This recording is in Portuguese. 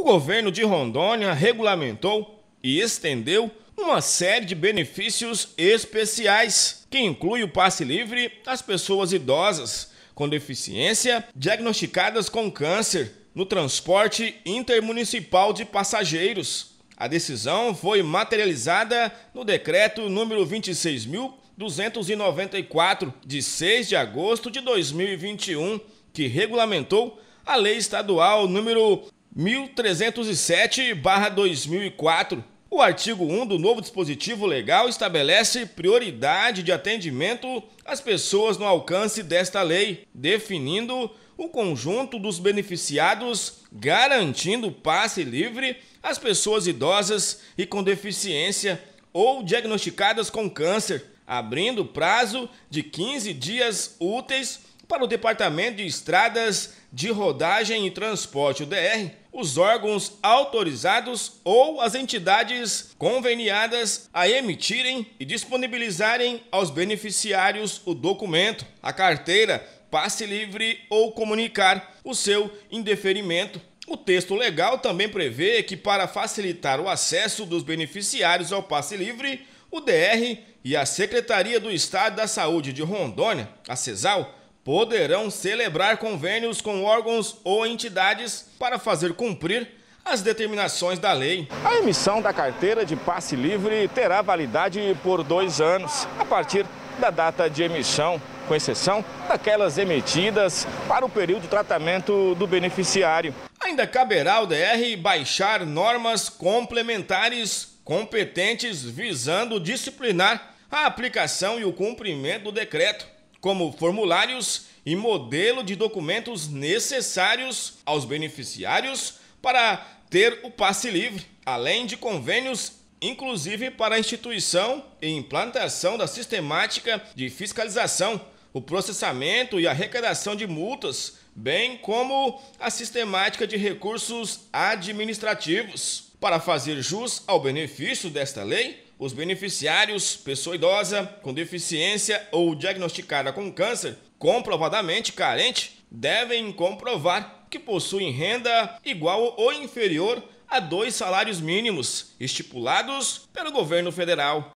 o governo de Rondônia regulamentou e estendeu uma série de benefícios especiais, que inclui o passe livre às pessoas idosas com deficiência diagnosticadas com câncer no transporte intermunicipal de passageiros. A decisão foi materializada no decreto número 26.294 de 6 de agosto de 2021, que regulamentou a Lei Estadual número 1307-2004. O artigo 1 do novo dispositivo legal estabelece prioridade de atendimento às pessoas no alcance desta lei, definindo o conjunto dos beneficiados, garantindo passe livre às pessoas idosas e com deficiência ou diagnosticadas com câncer, abrindo prazo de 15 dias úteis para o Departamento de Estradas de Rodagem e Transporte, o DR, os órgãos autorizados ou as entidades conveniadas a emitirem e disponibilizarem aos beneficiários o documento, a carteira, passe livre ou comunicar o seu indeferimento o texto legal também prevê que, para facilitar o acesso dos beneficiários ao passe livre, o DR e a Secretaria do Estado da Saúde de Rondônia, a CESAL, poderão celebrar convênios com órgãos ou entidades para fazer cumprir as determinações da lei. A emissão da carteira de passe livre terá validade por dois anos, a partir da data de emissão, com exceção daquelas emitidas para o período de tratamento do beneficiário. Ainda caberá ao DR baixar normas complementares competentes visando disciplinar a aplicação e o cumprimento do decreto como formulários e modelo de documentos necessários aos beneficiários para ter o passe livre, além de convênios inclusive para a instituição e implantação da sistemática de fiscalização, o processamento e arrecadação de multas, bem como a sistemática de recursos administrativos. Para fazer jus ao benefício desta lei, os beneficiários, pessoa idosa com deficiência ou diagnosticada com câncer, comprovadamente carente, devem comprovar que possuem renda igual ou inferior a dois salários mínimos estipulados pelo governo federal.